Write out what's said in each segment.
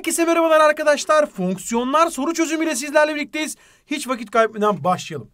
Herkese merhabalar arkadaşlar. Fonksiyonlar soru çözümüyle sizlerle birlikteyiz. Hiç vakit kaybetmeden başlayalım.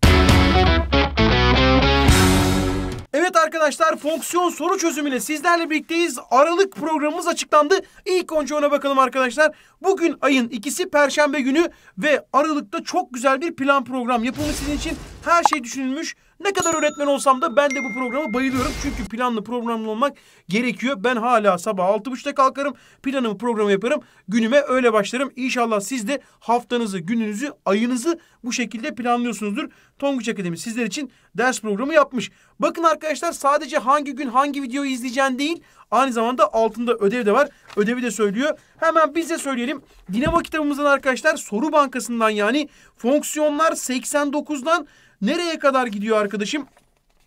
Evet arkadaşlar fonksiyon soru çözümüyle sizlerle birlikteyiz. Aralık programımız açıklandı. İlk önce ona bakalım arkadaşlar. Bugün ayın ikisi Perşembe günü ve Aralık'ta çok güzel bir plan program yapılmış sizin için. Her şey düşünülmüş. Ne kadar öğretmen olsam da ben de bu programa bayılıyorum. Çünkü planlı programlı olmak gerekiyor. Ben hala sabah altı buçukta kalkarım. Planımı programı yaparım. Günüme öyle başlarım. İnşallah siz de haftanızı, gününüzü, ayınızı bu şekilde planlıyorsunuzdur. Tonguç Akademi sizler için ders programı yapmış. Bakın arkadaşlar sadece hangi gün hangi videoyu izleyeceğin değil. Aynı zamanda altında ödev de var. Ödevi de söylüyor. Hemen biz de söyleyelim. Dinamo kitabımızdan arkadaşlar soru bankasından yani fonksiyonlar 89'dan Nereye kadar gidiyor arkadaşım?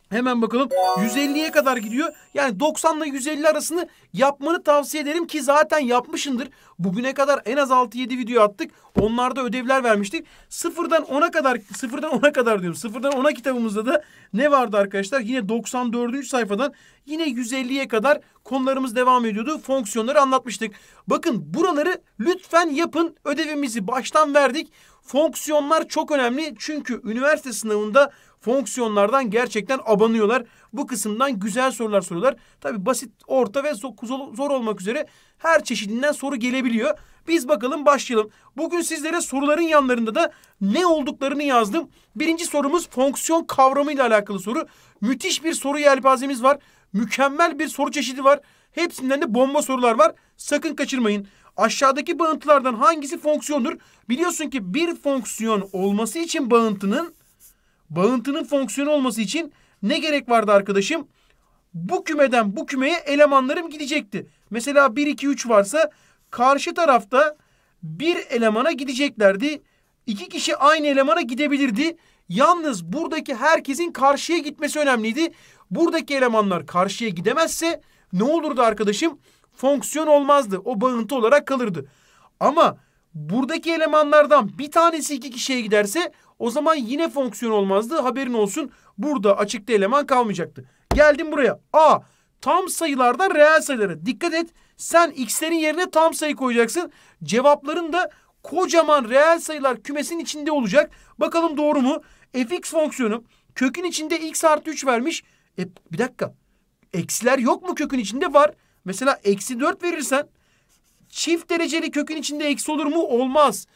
Hemen bakalım 150'ye kadar gidiyor. Yani 90 ile 150 arasını yapmanı tavsiye ederim ki zaten yapmışındır. Bugüne kadar en az 6-7 video attık. Onlarda ödevler vermiştik. 0'dan 10'a kadar, 0'dan 10'a kadar diyorum. 0'dan 10'a kitabımızda da ne vardı arkadaşlar? Yine 94. sayfadan yine 150'ye kadar konularımız devam ediyordu. Fonksiyonları anlatmıştık. Bakın buraları lütfen yapın. Ödevimizi baştan verdik. Fonksiyonlar çok önemli çünkü üniversite sınavında fonksiyonlardan gerçekten abanıyorlar. Bu kısımdan güzel sorular soruyorlar. Tabi basit, orta ve zor olmak üzere her çeşidinden soru gelebiliyor. Biz bakalım başlayalım. Bugün sizlere soruların yanlarında da ne olduklarını yazdım. Birinci sorumuz fonksiyon kavramıyla alakalı soru. Müthiş bir soru yelpazemiz var. Mükemmel bir soru çeşidi var. Hepsinden de bomba sorular var. Sakın kaçırmayın. Aşağıdaki bağıntılardan hangisi fonksiyondur? Biliyorsun ki bir fonksiyon olması için bağıntının bağıntının fonksiyonu olması için ne gerek vardı arkadaşım? Bu kümeden bu kümeye elemanlarım gidecekti. Mesela 1 2 3 varsa karşı tarafta bir elemana gideceklerdi. İki kişi aynı elemana gidebilirdi. Yalnız buradaki herkesin karşıya gitmesi önemliydi. Buradaki elemanlar karşıya gidemezse ne olurdu arkadaşım? fonksiyon olmazdı. O bağıntı olarak kalırdı. Ama buradaki elemanlardan bir tanesi iki kişiye giderse o zaman yine fonksiyon olmazdı. Haberin olsun burada açıkta eleman kalmayacaktı. Geldim buraya. A. Tam sayılardan reel sayılara. Dikkat et. Sen x'lerin yerine tam sayı koyacaksın. Cevapların da kocaman reel sayılar kümesinin içinde olacak. Bakalım doğru mu? fx fonksiyonu kökün içinde x artı 3 vermiş. E bir dakika. Eksiler yok mu kökün içinde? Var. Mesela eksi dört verirsen çift dereceli kökün içinde eksi olur mu? Olmaz.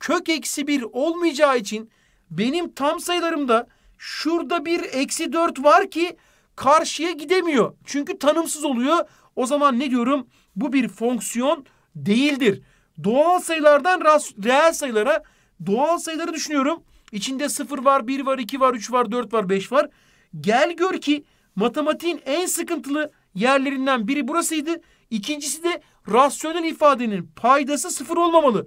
Kök eksi bir olmayacağı için benim tam sayılarımda şurada bir eksi dört var ki karşıya gidemiyor. Çünkü tanımsız oluyor. O zaman ne diyorum? Bu bir fonksiyon değildir. Doğal sayılardan reel sayılara doğal sayıları düşünüyorum. İçinde sıfır var, bir var, iki var, üç var, dört var, beş var. Gel gör ki matematiğin en sıkıntılı yerlerinden biri burasıydı. İkincisi de rasyonel ifadenin paydası sıfır olmamalı.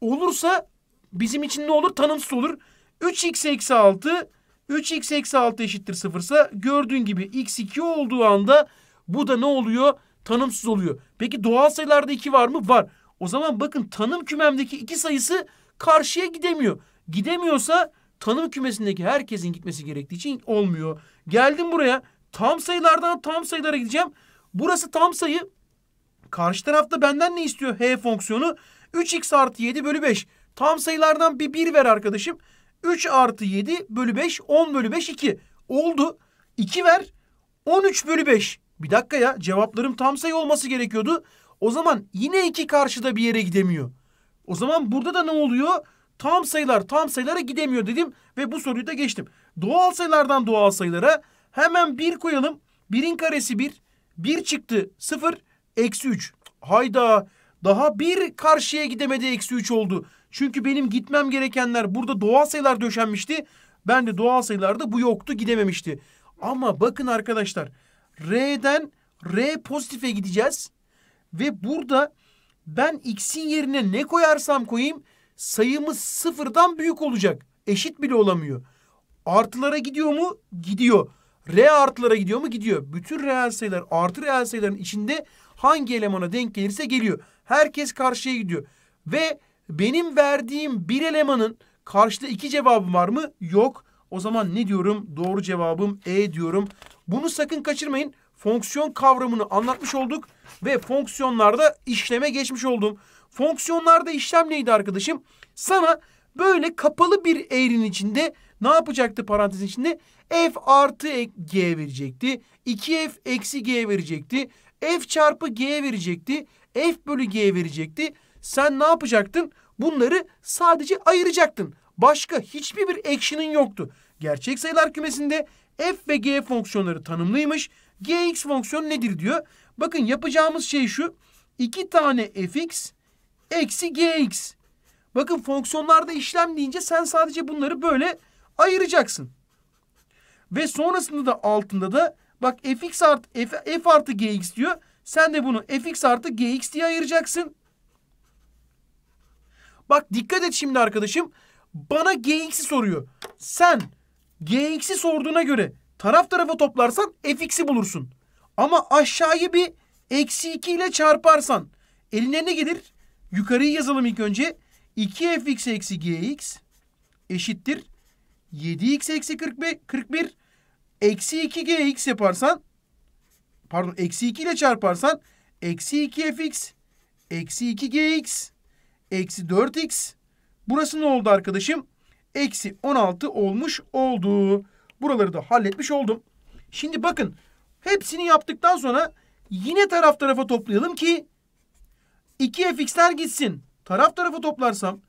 Olursa bizim için ne olur? Tanımsız olur. 3x eksi 6 3x eksi 6 eşittir sıfırsa, gördüğün gibi x2 olduğu anda bu da ne oluyor? Tanımsız oluyor. Peki doğal sayılarda 2 var mı? Var. O zaman bakın tanım kümemdeki 2 sayısı karşıya gidemiyor. Gidemiyorsa tanım kümesindeki herkesin gitmesi gerektiği için olmuyor. Geldim buraya Tam sayılardan tam sayılara gideceğim. Burası tam sayı. Karşı tarafta benden ne istiyor h fonksiyonu? 3x artı 7 bölü 5. Tam sayılardan bir 1 ver arkadaşım. 3 artı 7 bölü 5. 10 bölü 5 2. Oldu. 2 ver. 13 bölü 5. Bir dakika ya cevaplarım tam sayı olması gerekiyordu. O zaman yine 2 karşıda bir yere gidemiyor. O zaman burada da ne oluyor? Tam sayılar tam sayılara gidemiyor dedim ve bu soruyu da geçtim. Doğal sayılardan doğal sayılara Hemen 1 koyalım. 1'in karesi 1. 1 çıktı 0. Eksi 3. Hayda. Daha bir karşıya gidemedi eksi 3 oldu. Çünkü benim gitmem gerekenler burada doğal sayılar döşenmişti. Ben de doğal sayılarda bu yoktu gidememişti. Ama bakın arkadaşlar. R'den R pozitife gideceğiz. Ve burada ben x'in yerine ne koyarsam koyayım sayımız sıfırdan büyük olacak. Eşit bile olamıyor. Artılara gidiyor mu? Gidiyor. R artılara gidiyor mu? Gidiyor. Bütün reel sayılar artı reel sayıların içinde hangi elemana denk gelirse geliyor. Herkes karşıya gidiyor. Ve benim verdiğim bir elemanın karşıda iki cevabı var mı? Yok. O zaman ne diyorum? Doğru cevabım E diyorum. Bunu sakın kaçırmayın. Fonksiyon kavramını anlatmış olduk ve fonksiyonlarda işleme geçmiş oldum. Fonksiyonlarda işlem neydi arkadaşım? Sana böyle kapalı bir eğrinin içinde ne yapacaktı parantezin içinde? F artı G verecekti. 2F eksi G verecekti. F çarpı G verecekti. F bölü G verecekti. Sen ne yapacaktın? Bunları sadece ayıracaktın. Başka hiçbir bir action'ın yoktu. Gerçek sayılar kümesinde f ve g fonksiyonları tanımlıymış. gx fonksiyon nedir diyor. Bakın yapacağımız şey şu. 2 tane fx eksi gx. Bakın fonksiyonlarda işlem deyince sen sadece bunları böyle ayıracaksın. Ve sonrasında da altında da bak fx artı f, f artı gx diyor. Sen de bunu fx artı gx diye ayıracaksın. Bak dikkat et şimdi arkadaşım. Bana gx'i soruyor. Sen gx'i sorduğuna göre taraf tarafa toplarsan fx'i bulursun. Ama aşağıyı bir eksi 2 ile çarparsan eline ne gelir? Yukarıyı yazalım ilk önce. 2fx eksi gx eşittir 7x eksi 41 eksi 2g x yaparsan pardon eksi 2 ile çarparsan eksi 2 fx eksi 2 gx eksi 4x burası ne oldu arkadaşım? Eksi 16 olmuş oldu. Buraları da halletmiş oldum. Şimdi bakın hepsini yaptıktan sonra yine taraf tarafa toplayalım ki 2fx'ler gitsin. Taraf tarafa toplarsam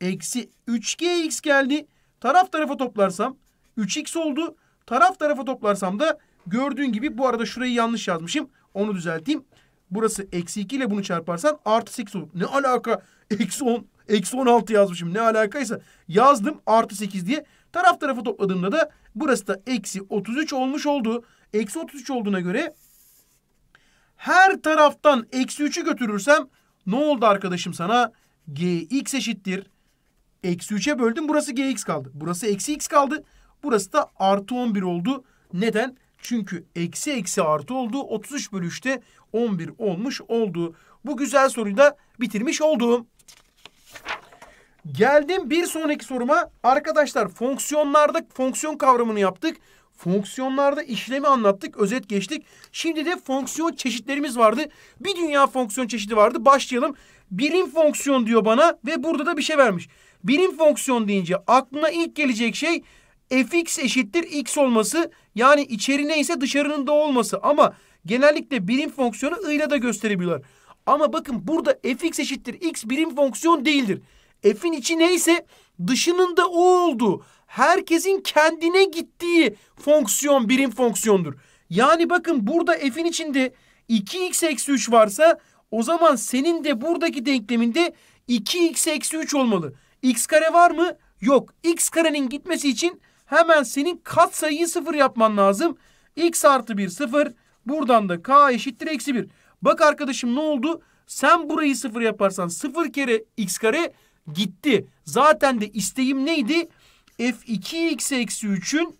eksi 3gx geldi. Taraf tarafa toplarsam 3x oldu. Taraf tarafa toplarsam da gördüğün gibi bu arada şurayı yanlış yazmışım. Onu düzelteyim. Burası eksi 2 ile bunu çarparsan artı 8 olur. Ne alaka? Eksi 10, eksi 16 yazmışım. Ne alakaysa yazdım artı 8 diye. Taraf tarafa topladığımda da burası da eksi 33 olmuş oldu. Eksi 33 olduğuna göre her taraftan eksi 3'ü götürürsem ne oldu arkadaşım sana? Gx eşittir. Eksi 3'e böldüm. Burası gx kaldı. Burası eksi x kaldı. Burası da artı 11 oldu. Neden? Çünkü eksi eksi artı oldu. 33 bölü 3'te 11 olmuş oldu. Bu güzel soruyu da bitirmiş oldum. Geldim bir sonraki soruma. Arkadaşlar fonksiyonlarda fonksiyon kavramını yaptık. Fonksiyonlarda işlemi anlattık, özet geçtik. Şimdi de fonksiyon çeşitlerimiz vardı. Bir dünya fonksiyon çeşidi vardı. Başlayalım. Birim fonksiyon diyor bana ve burada da bir şey vermiş. Birim fonksiyon deyince aklına ilk gelecek şey fx eşittir x olması yani içeri neyse dışarının da olması ama genellikle birim fonksiyonu i ile de gösterebiliyorlar. Ama bakın burada fx eşittir x birim fonksiyon değildir. F'in içi neyse dışının da o olduğu herkesin kendine gittiği fonksiyon birim fonksiyondur. Yani bakın burada f'in içinde 2x eksi 3 varsa o zaman senin de buradaki denkleminde 2x eksi 3 olmalı x kare var mı? Yok. x karenin gitmesi için hemen senin kat katsayıyı sıfır yapman lazım. x artı 1 sıfır. Buradan da k eşittir eksi 1. Bak arkadaşım ne oldu? Sen burayı sıfır yaparsan sıfır kere x kare gitti. Zaten de isteğim neydi? f2x eksi 3'ün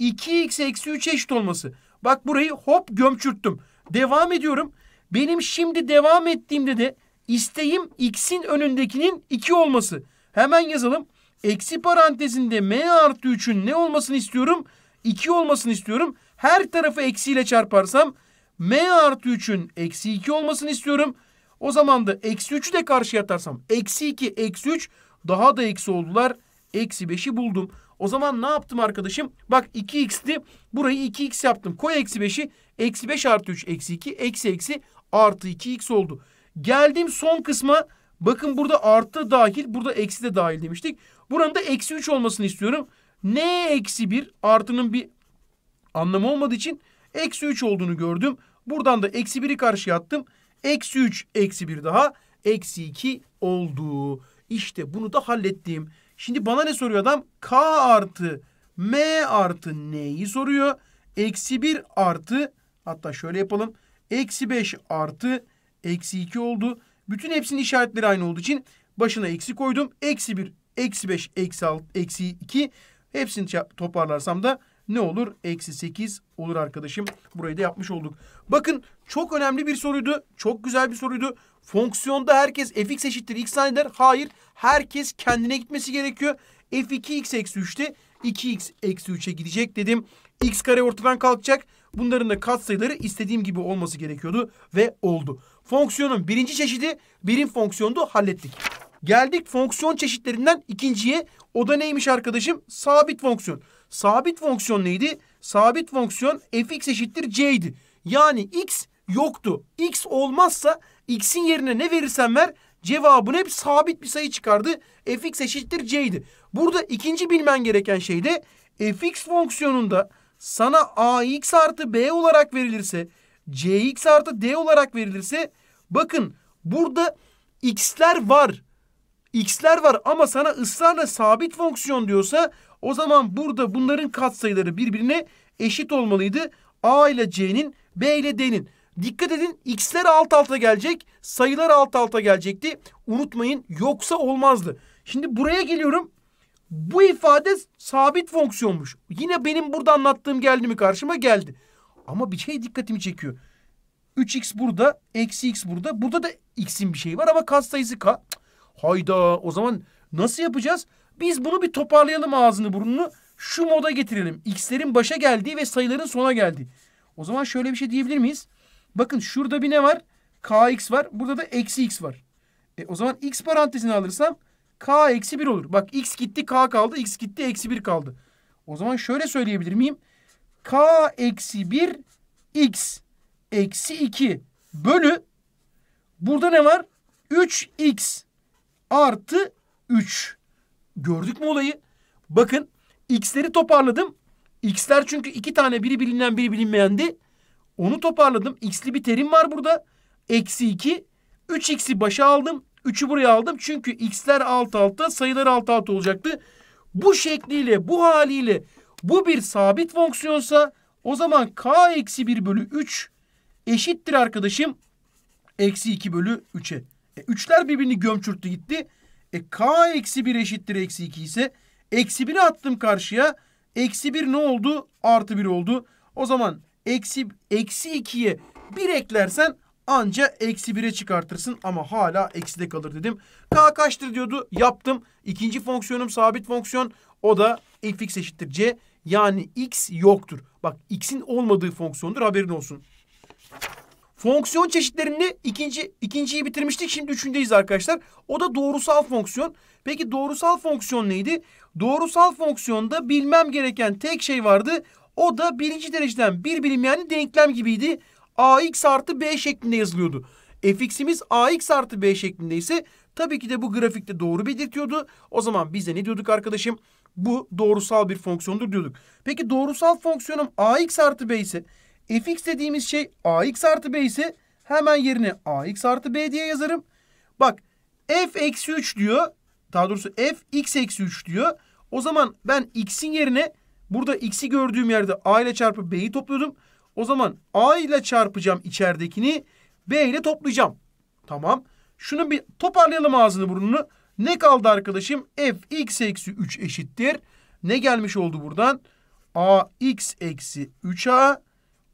2x eksi 3 eşit olması. Bak burayı hop gömçürttüm. Devam ediyorum. Benim şimdi devam ettiğimde de isteğim x'in önündekinin 2 olması. Hemen yazalım. Eksi parantezinde m artı 3'ün ne olmasını istiyorum? 2 olmasını istiyorum. Her tarafı eksiyle çarparsam m artı 3'ün eksi 2 olmasını istiyorum. O zaman da eksi 3'ü de karşıya atarsam eksi 2, eksi 3 daha da eksi oldular. Eksi 5'i buldum. O zaman ne yaptım arkadaşım? Bak 2x'ti. Burayı 2x yaptım. Koy eksi 5'i. Eksi 5 artı 3 eksi 2. Eksi eksi artı 2x oldu. Geldim son kısma. Bakın burada artı dahil, burada eksi de dahil demiştik. Buranın da eksi 3 olmasını istiyorum. N eksi 1? Artının bir anlamı olmadığı için eksi 3 olduğunu gördüm. Buradan da eksi 1'i karşıya attım. Eksi 3, eksi 1 daha. Eksi 2 oldu. İşte bunu da hallettim. Şimdi bana ne soruyor adam? K artı M artı N'yi soruyor. Eksi 1 artı hatta şöyle yapalım. Eksi 5 artı eksi 2 oldu. Bütün hepsinin işaretleri aynı olduğu için başına eksi koydum. Eksi bir, eksi beş, eksi alt, eksi iki. Hepsini toparlarsam da ne olur? Eksi sekiz olur arkadaşım. Burayı da yapmış olduk. Bakın çok önemli bir soruydu. Çok güzel bir soruydu. Fonksiyonda herkes fx eşittir x zanneder. Hayır. Herkes kendine gitmesi gerekiyor. f2x eksi 3'te 2x eksi 3'e gidecek dedim. X kare ortadan kalkacak. Bunların da katsayıları istediğim gibi olması gerekiyordu ve oldu. Fonksiyonun birinci çeşidi birim fonksiyondu hallettik. Geldik fonksiyon çeşitlerinden ikinciye. O da neymiş arkadaşım? Sabit fonksiyon. Sabit fonksiyon neydi? Sabit fonksiyon fx eşittir c idi. Yani x yoktu. X olmazsa x'in yerine ne verirsen ver cevabın hep sabit bir sayı çıkardı. fx eşittir c'ydi. Burada ikinci bilmen gereken şey de fx fonksiyonunda sana ax artı b olarak verilirse cx artı d olarak verilirse bakın burada x'ler var. X'ler var ama sana ısrarla sabit fonksiyon diyorsa o zaman burada bunların katsayıları birbirine eşit olmalıydı. A ile C'nin B ile D'nin. Dikkat edin x'ler alt alta gelecek sayılar alt alta gelecekti. Unutmayın yoksa olmazdı. Şimdi buraya geliyorum. Bu ifade sabit fonksiyonmuş. Yine benim burada anlattığım geldi mi karşıma geldi. Ama bir şey dikkatimi çekiyor. 3x burada, eksi x burada. Burada da x'in bir şeyi var ama kas sayısı k. Hayda o zaman nasıl yapacağız? Biz bunu bir toparlayalım ağzını burnunu. Şu moda getirelim. X'lerin başa geldiği ve sayıların sona geldiği. O zaman şöyle bir şey diyebilir miyiz? Bakın şurada bir ne var? Kx var. Burada da eksi x var. E, o zaman x parantezini alırsam k eksi 1 olur. Bak x gitti k kaldı. x gitti eksi 1 kaldı. O zaman şöyle söyleyebilir miyim? k eksi 1 x eksi 2 bölü burada ne var? 3x artı 3. Gördük mü olayı? Bakın x'leri toparladım. X'ler çünkü iki tane biri bilinen biri bilinmeyendi. Onu toparladım. X'li bir terim var burada. Eksi 2. 3x'i başa aldım. 3'ü buraya aldım çünkü x'ler alt alta sayılar alt alta olacaktı. Bu şekliyle bu haliyle bu bir sabit fonksiyonsa o zaman k eksi 1 bölü 3 eşittir arkadaşım. Eksi 2 bölü 3'e. E, üçler birbirini gömçürttü gitti. E, k eksi 1 eşittir eksi 2 ise eksi 1'i attım karşıya. Eksi 1 ne oldu? Artı 1 oldu. O zaman eksi, eksi 2'ye 1 eklersen Anca eksi 1'e çıkartırsın ama hala eksi de kalır dedim. K kaçtır diyordu. Yaptım. İkinci fonksiyonum sabit fonksiyon. O da fx eşittir c. Yani x yoktur. Bak x'in olmadığı fonksiyondur haberin olsun. Fonksiyon çeşitlerini ikinci, ikinciyi bitirmiştik. Şimdi üçündeyiz arkadaşlar. O da doğrusal fonksiyon. Peki doğrusal fonksiyon neydi? Doğrusal fonksiyonda bilmem gereken tek şey vardı. O da birinci dereceden bir bilim yani denklem gibiydi ax artı b şeklinde yazılıyordu. fx'imiz ax artı b şeklinde ise tabii ki de bu grafikte doğru belirtiyordu. O zaman biz de ne diyorduk arkadaşım? Bu doğrusal bir fonksiyondur diyorduk. Peki doğrusal fonksiyonum ax artı b ise fx dediğimiz şey ax artı b ise hemen yerine ax artı b diye yazarım. Bak f eksi 3 diyor. Daha doğrusu f x eksi 3 diyor. O zaman ben x'in yerine burada x'i gördüğüm yerde a ile çarpı b'yi topluyordum. O zaman A ile çarpacağım içeridekini. B ile toplayacağım. Tamam. Şunu bir toparlayalım ağzını burnunu. Ne kaldı arkadaşım? F x eksi 3 eşittir. Ne gelmiş oldu buradan? A x eksi 3A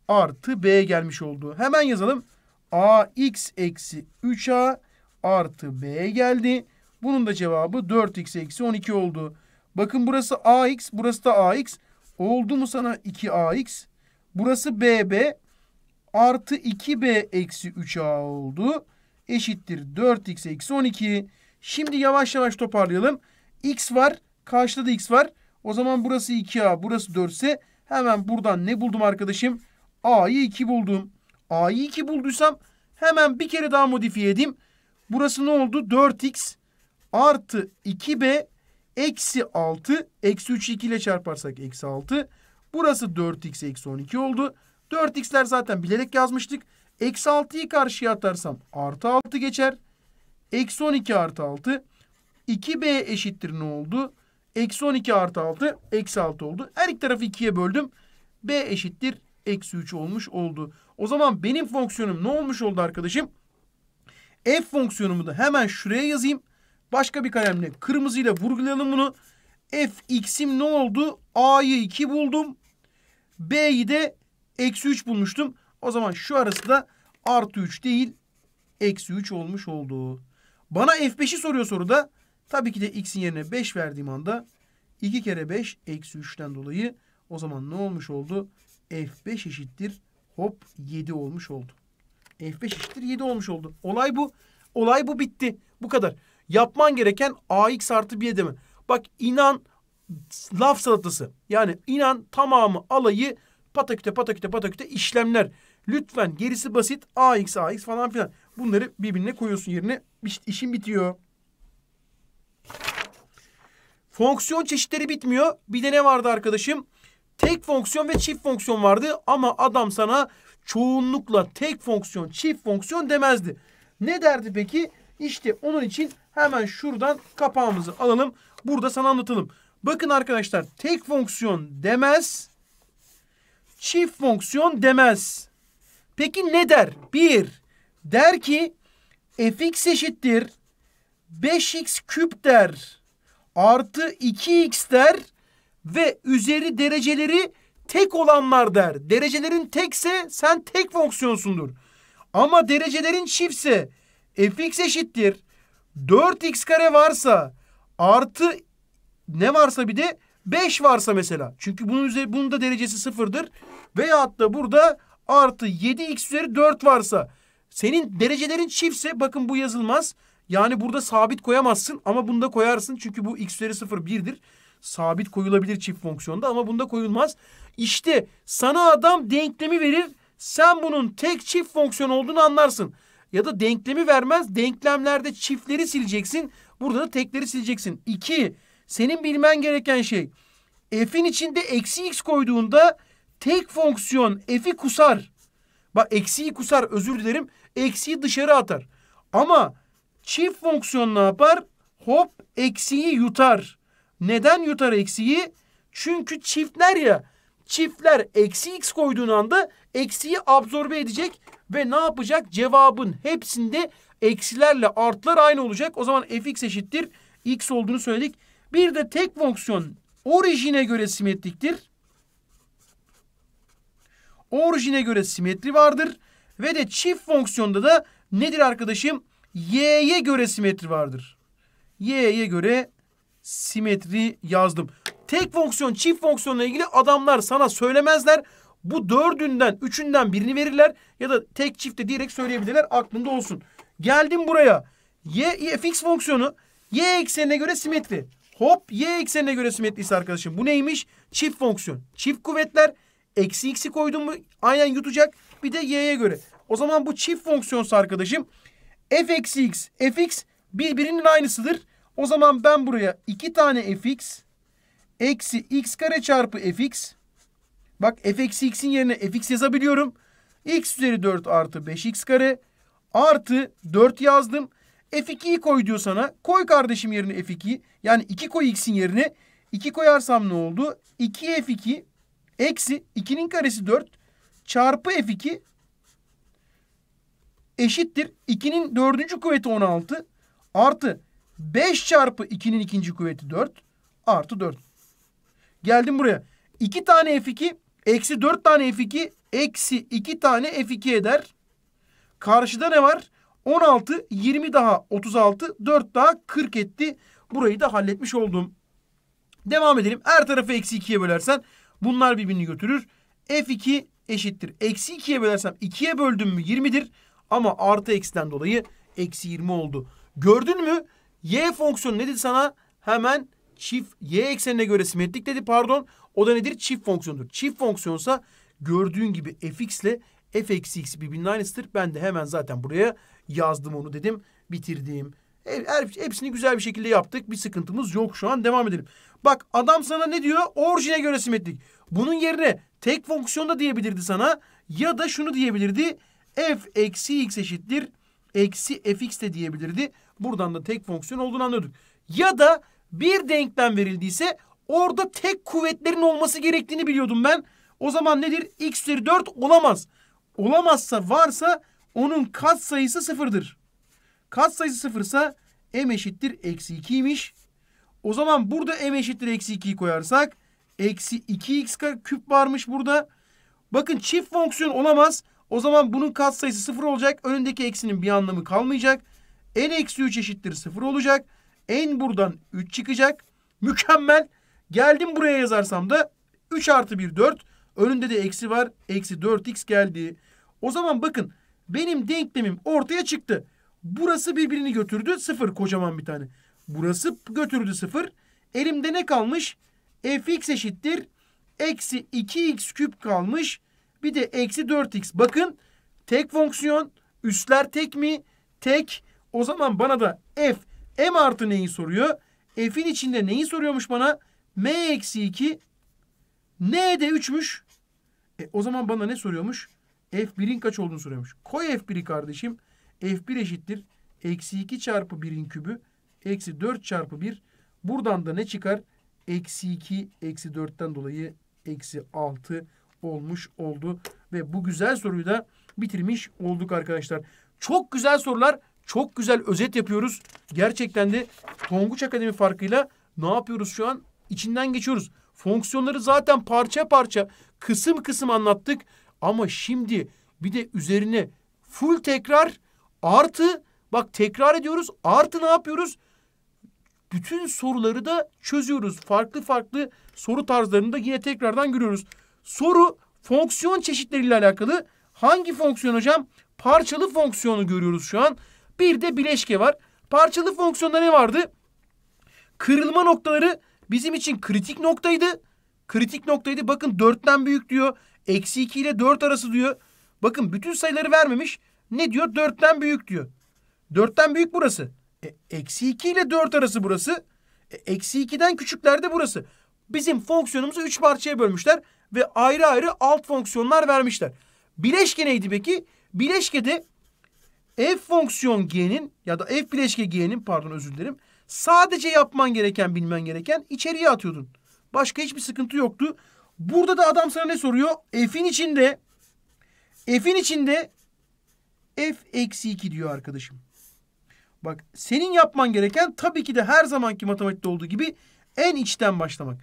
artı B gelmiş oldu. Hemen yazalım. A x eksi 3A artı B geldi. Bunun da cevabı 4x eksi 12 oldu. Bakın burası ax burası da ax. Oldu mu sana 2ax? Burası BB artı 2B eksi 3A oldu. Eşittir 4X eksi 12. Şimdi yavaş yavaş toparlayalım. X var. Karşıda da X var. O zaman burası 2A. Burası 4 ise hemen buradan ne buldum arkadaşım? A'yı 2 buldum. A'yı 2 bulduysam hemen bir kere daha modifiye edeyim. Burası ne oldu? 4X artı 2B eksi 6. Eksi 3 2 ile çarparsak eksi 6. Burası 4x eksi 12 oldu. 4x'ler zaten bilerek yazmıştık. Eksi 6'yı karşıya atarsam artı 6 geçer. Eksi 12 artı 6. 2b eşittir ne oldu? Eksi 12 artı 6. Eksi 6 oldu. Her iki tarafı 2'ye böldüm. b eşittir eksi 3 olmuş oldu. O zaman benim fonksiyonum ne olmuş oldu arkadaşım? f fonksiyonumu da hemen şuraya yazayım. Başka bir kalemle kırmızıyla vurgulayalım bunu fx'im ne oldu? a'yı 2 buldum. b'yi de eksi 3 bulmuştum. O zaman şu arası da artı 3 değil eksi 3 olmuş oldu. Bana f5'i soruyor soruda. Tabii ki de x'in yerine 5 verdiğim anda 2 kere 5 eksi 3'ten dolayı o zaman ne olmuş oldu? f5 eşittir hop 7 olmuş oldu. f5 eşittir 7 olmuş oldu. Olay bu. Olay bu bitti. Bu kadar. Yapman gereken ax artı 1 edemi. Bak inan laf salatası. Yani inan tamamı alayı pataküte pataküte pataküte işlemler. Lütfen gerisi basit AX AX falan filan. Bunları birbirine koyuyorsun yerine işin bitiyor. Fonksiyon çeşitleri bitmiyor. Bir de ne vardı arkadaşım? Tek fonksiyon ve çift fonksiyon vardı ama adam sana çoğunlukla tek fonksiyon, çift fonksiyon demezdi. Ne derdi peki? İşte onun için hemen şuradan kapağımızı alalım. Burada sana anlatalım. Bakın arkadaşlar tek fonksiyon demez. Çift fonksiyon demez. Peki ne der? Bir der ki fx eşittir 5x küp der. Artı 2x der. Ve üzeri dereceleri tek olanlar der. Derecelerin tekse sen tek fonksiyonsundur. Ama derecelerin çiftse fx eşittir 4x kare varsa artı ne varsa bir de 5 varsa mesela. Çünkü bunun, üzeri, bunun da derecesi sıfırdır. Veyahut da burada artı 7x üzeri 4 varsa. Senin derecelerin çiftse bakın bu yazılmaz. Yani burada sabit koyamazsın ama bunda koyarsın. Çünkü bu x üzeri 0 1'dir. Sabit koyulabilir çift fonksiyonda ama bunda koyulmaz. İşte sana adam denklemi verir. Sen bunun tek çift fonksiyon olduğunu anlarsın ya da denklemi vermez. Denklemlerde çiftleri sileceksin. Burada da tekleri sileceksin. İki. Senin bilmen gereken şey f'in içinde eksi x koyduğunda tek fonksiyon f'i kusar. Bak eksiyi kusar özür dilerim. Eksiyi dışarı atar. Ama çift fonksiyon ne yapar? Hop eksiyi yutar. Neden yutar eksiyi? Çünkü çiftler ya. Çiftler eksi x koyduğun anda eksiyi absorbe edecek ve ne yapacak? Cevabın hepsinde eksilerle artlar aynı olacak. O zaman fx eşittir x olduğunu söyledik. Bir de tek fonksiyon orijine göre simetriktir. Orijine göre simetri vardır. Ve de çift fonksiyonda da nedir arkadaşım? Y'ye göre simetri vardır. Y'ye göre simetri yazdım. Tek fonksiyon, çift fonksiyonla ilgili adamlar sana söylemezler. Bu dördünden, üçünden birini verirler ya da tek çifte direkt söyleyebilirler. Aklında olsun. Geldim buraya. Y, y fx fonksiyonu y eksenine göre simetri. Hop y eksenine göre simetrisi arkadaşım. Bu neymiş? Çift fonksiyon. Çift kuvvetler. Eksi x'i koydum mu aynen yutacak. Bir de y'ye göre. O zaman bu çift fonksiyonsa arkadaşım f eksi x, fx birbirinin aynısıdır. O zaman ben buraya iki tane fx eksi x kare çarpı fx Bak f eksi x'in yerine fx yazabiliyorum. x üzeri 4 artı 5x kare artı 4 yazdım. f2'yi koy diyor sana. Koy kardeşim yerine f2'yi. Yani 2 koy x'in yerine. 2 koyarsam ne oldu? 2f2 eksi 2'nin karesi 4 çarpı f2 eşittir. 2'nin dördüncü kuvveti 16 artı 5 çarpı 2'nin ikinci kuvveti 4 artı 4. Geldim buraya. 2 tane F2 Eksi 4 tane F2 eksi 2 tane F2 eder. Karşıda ne var? 16, 20 daha 36, 4 daha 40 etti. Burayı da halletmiş oldum. Devam edelim. Her tarafı eksi 2'ye bölersen bunlar birbirini götürür. F2 eşittir. Eksi 2'ye bölersem 2'ye böldüm mü 20'dir. Ama artı eksiden dolayı eksi 20 oldu. Gördün mü? Y fonksiyonu ne dedi sana? Hemen çift y eksenine göre simetrik dedi pardon. O da nedir? Çift fonksiyondur. Çift fonksiyonsa gördüğün gibi fx ile f x birbirinin aynısıdır. Ben de hemen zaten buraya yazdım onu dedim. Bitirdim. E, her, hepsini güzel bir şekilde yaptık. Bir sıkıntımız yok şu an. Devam edelim. Bak adam sana ne diyor? Orijine göre simetrik. Bunun yerine tek fonksiyonda diyebilirdi sana. Ya da şunu diyebilirdi. F eksi x eşittir. Eksi fx de diyebilirdi. Buradan da tek fonksiyon olduğunu anlıyorduk. Ya da bir denklem verildiyse Orada tek kuvvetlerin olması gerektiğini biliyordum ben. O zaman nedir? X üzeri 4 olamaz. Olamazsa varsa onun kat sayısı sıfırdır. Kat sayısı sıfırsa m eşittir eksi 2'ymiş. O zaman burada m eşittir eksi 2'yi koyarsak eksi 2x küp varmış burada. Bakın çift fonksiyon olamaz. O zaman bunun kat sayısı sıfır olacak. Önündeki eksinin bir anlamı kalmayacak. n eksi 3 eşittir sıfır olacak. n buradan 3 çıkacak. Mükemmel. Geldim buraya yazarsam da 3 artı 1 4. Önünde de eksi var. Eksi 4x geldi. O zaman bakın benim denklemim ortaya çıktı. Burası birbirini götürdü. 0 kocaman bir tane. Burası götürdü 0. Elimde ne kalmış? fx eşittir. Eksi 2x küp kalmış. Bir de eksi 4x. Bakın tek fonksiyon. Üstler tek mi? Tek. O zaman bana da f m artı neyi soruyor? F'in içinde neyi soruyormuş bana? M eksi 2 N de 3'müş. E, o zaman bana ne soruyormuş? F1'in kaç olduğunu soruyormuş. Koy F1'i kardeşim. F1 eşittir. Eksi 2 çarpı 1'in kübü. Eksi 4 çarpı 1. Buradan da ne çıkar? Eksi 2 eksi 4'ten dolayı eksi 6 olmuş oldu. Ve bu güzel soruyu da bitirmiş olduk arkadaşlar. Çok güzel sorular. Çok güzel özet yapıyoruz. Gerçekten de Tonguç Akademi farkıyla ne yapıyoruz şu an? içinden geçiyoruz. Fonksiyonları zaten parça parça, kısım kısım anlattık. Ama şimdi bir de üzerine full tekrar artı bak tekrar ediyoruz. Artı ne yapıyoruz? Bütün soruları da çözüyoruz. Farklı farklı soru tarzlarını da yine tekrardan görüyoruz. Soru fonksiyon çeşitleriyle alakalı. Hangi fonksiyon hocam? Parçalı fonksiyonu görüyoruz şu an. Bir de bileşke var. Parçalı fonksiyonda ne vardı? Kırılma noktaları bizim için kritik noktaydı. Kritik noktaydı. Bakın 4'ten büyük diyor. Eksi 2 ile 4 arası diyor. Bakın bütün sayıları vermemiş. Ne diyor? 4'ten büyük diyor. 4'ten büyük burası. E, eksi 2 ile 4 arası burası. E, eksi 2'den küçüklerde burası. Bizim fonksiyonumuzu 3 parçaya bölmüşler. Ve ayrı ayrı alt fonksiyonlar vermişler. Bileşke neydi peki? Bileşkede f fonksiyon g'nin ya da f bileşke g'nin pardon özür dilerim. Sadece yapman gereken, bilmen gereken içeriye atıyordun. Başka hiçbir sıkıntı yoktu. Burada da adam sana ne soruyor? F'in içinde F'in içinde F eksi 2 diyor arkadaşım. Bak senin yapman gereken tabii ki de her zamanki matematikte olduğu gibi en içten başlamak.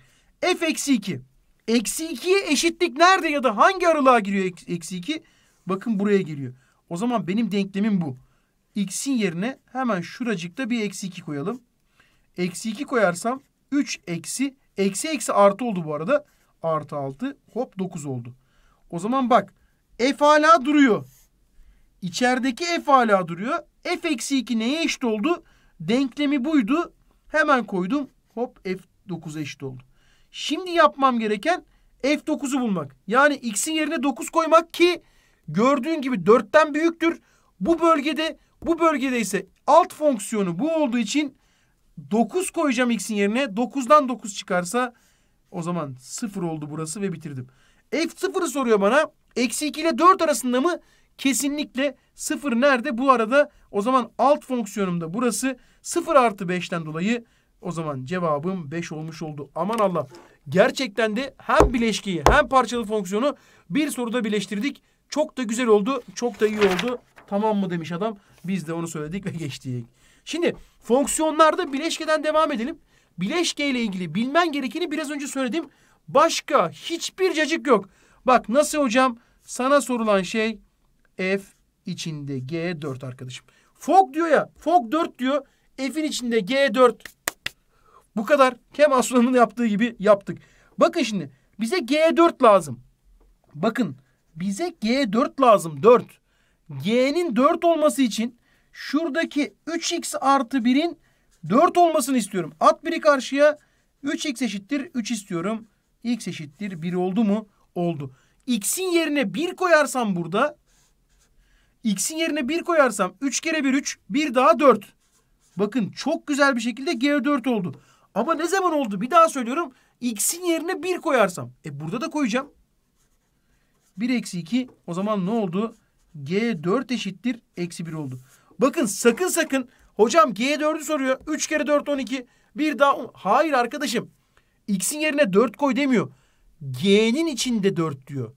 F eksi 2. Eksi 2'ye eşitlik nerede ya da hangi aralığa giriyor eksi 2? Bakın buraya geliyor. O zaman benim denklemim bu. X'in yerine hemen şuracıkta bir eksi 2 koyalım. Eksi 2 koyarsam 3 eksi. Eksi eksi artı oldu bu arada. Artı 6 hop 9 oldu. O zaman bak f hala duruyor. İçerideki f hala duruyor. f eksi 2 neye eşit oldu? Denklemi buydu. Hemen koydum. Hop f9'a eşit oldu. Şimdi yapmam gereken f9'u bulmak. Yani x'in yerine 9 koymak ki gördüğün gibi 4'ten büyüktür. Bu bölgede bu bölgede ise alt fonksiyonu bu olduğu için 9 koyacağım x'in yerine. 9'dan 9 çıkarsa o zaman 0 oldu burası ve bitirdim. F0'ı soruyor bana. Eksi 2 ile 4 arasında mı? Kesinlikle 0 nerede? Bu arada o zaman alt fonksiyonumda burası 0 artı 5'ten dolayı o zaman cevabım 5 olmuş oldu. Aman Allah. Gerçekten de hem bileşkiyi hem parçalı fonksiyonu bir soruda birleştirdik. Çok da güzel oldu. Çok da iyi oldu. Tamam mı demiş adam. Biz de onu söyledik ve geçtik. Şimdi fonksiyonlarda bileşkeden devam edelim. Bileşke ile ilgili bilmen gerekeni biraz önce söyledim. Başka hiçbir cacık yok. Bak nasıl hocam? Sana sorulan şey f içinde g4 arkadaşım. Fok diyor ya. Fok 4 diyor. F'in içinde g4. Bu kadar. Kem Aslan'ın yaptığı gibi yaptık. Bakın şimdi bize G4 lazım. Bakın bize G4 lazım 4. G'nin 4 olması için şuradaki 3x artı 1'in 4 olmasını istiyorum. At 1'i karşıya 3x eşittir 3 istiyorum. x eşittir 1 oldu mu? Oldu. x'in yerine 1 koyarsam burada x'in yerine 1 koyarsam 3 kere 1 3 1 daha 4. Bakın çok güzel bir şekilde G4 oldu. Ama ne zaman oldu? Bir daha söylüyorum. x'in yerine 1 koyarsam. E burada da koyacağım. 1 eksi 2 o zaman ne oldu? G4 eşittir eksi 1 oldu. Bakın sakın sakın hocam G4'ü soruyor. 3 kere 4 12. Bir daha hayır arkadaşım. X'in yerine 4 koy demiyor. G'nin içinde 4 diyor.